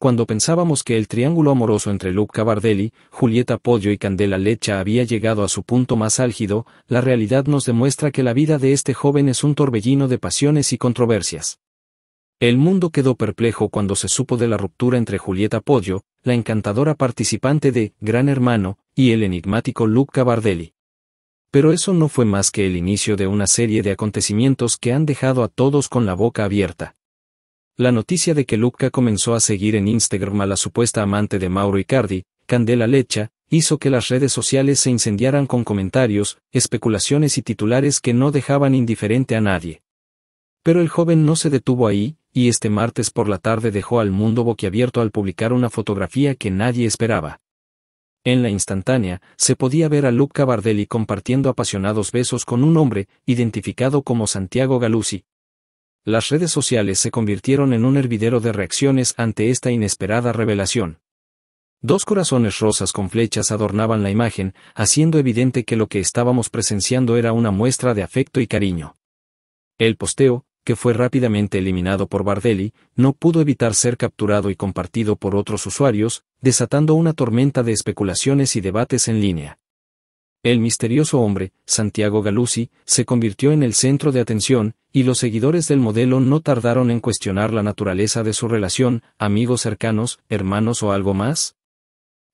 Cuando pensábamos que el triángulo amoroso entre Luca Bardelli, Julieta Pollo y Candela Lecha había llegado a su punto más álgido, la realidad nos demuestra que la vida de este joven es un torbellino de pasiones y controversias. El mundo quedó perplejo cuando se supo de la ruptura entre Julieta Pollo, la encantadora participante de Gran Hermano, y el enigmático Luca Bardelli. Pero eso no fue más que el inicio de una serie de acontecimientos que han dejado a todos con la boca abierta. La noticia de que Lucca comenzó a seguir en Instagram a la supuesta amante de Mauro Icardi, Candela Lecha, hizo que las redes sociales se incendiaran con comentarios, especulaciones y titulares que no dejaban indiferente a nadie. Pero el joven no se detuvo ahí, y este martes por la tarde dejó al mundo boquiabierto al publicar una fotografía que nadie esperaba. En la instantánea, se podía ver a Luca Bardelli compartiendo apasionados besos con un hombre, identificado como Santiago Galuzzi, las redes sociales se convirtieron en un hervidero de reacciones ante esta inesperada revelación. Dos corazones rosas con flechas adornaban la imagen, haciendo evidente que lo que estábamos presenciando era una muestra de afecto y cariño. El posteo, que fue rápidamente eliminado por Bardelli, no pudo evitar ser capturado y compartido por otros usuarios, desatando una tormenta de especulaciones y debates en línea. El misterioso hombre, Santiago Galuzzi, se convirtió en el centro de atención, y los seguidores del modelo no tardaron en cuestionar la naturaleza de su relación, amigos cercanos, hermanos o algo más.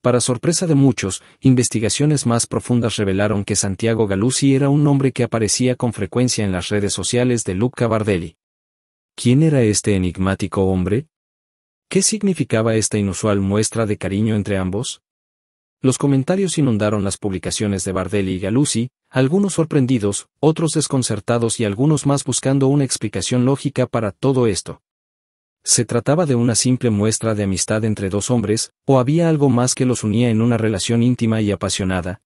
Para sorpresa de muchos, investigaciones más profundas revelaron que Santiago Galuzzi era un hombre que aparecía con frecuencia en las redes sociales de Luca Bardelli. ¿Quién era este enigmático hombre? ¿Qué significaba esta inusual muestra de cariño entre ambos? Los comentarios inundaron las publicaciones de Bardelli y Galuzzi, algunos sorprendidos, otros desconcertados y algunos más buscando una explicación lógica para todo esto. ¿Se trataba de una simple muestra de amistad entre dos hombres, o había algo más que los unía en una relación íntima y apasionada?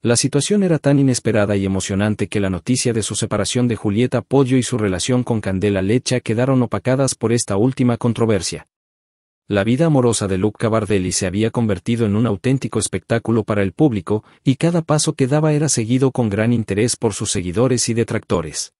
La situación era tan inesperada y emocionante que la noticia de su separación de Julieta Pollo y su relación con Candela Lecha quedaron opacadas por esta última controversia. La vida amorosa de Luca Bardelli se había convertido en un auténtico espectáculo para el público, y cada paso que daba era seguido con gran interés por sus seguidores y detractores.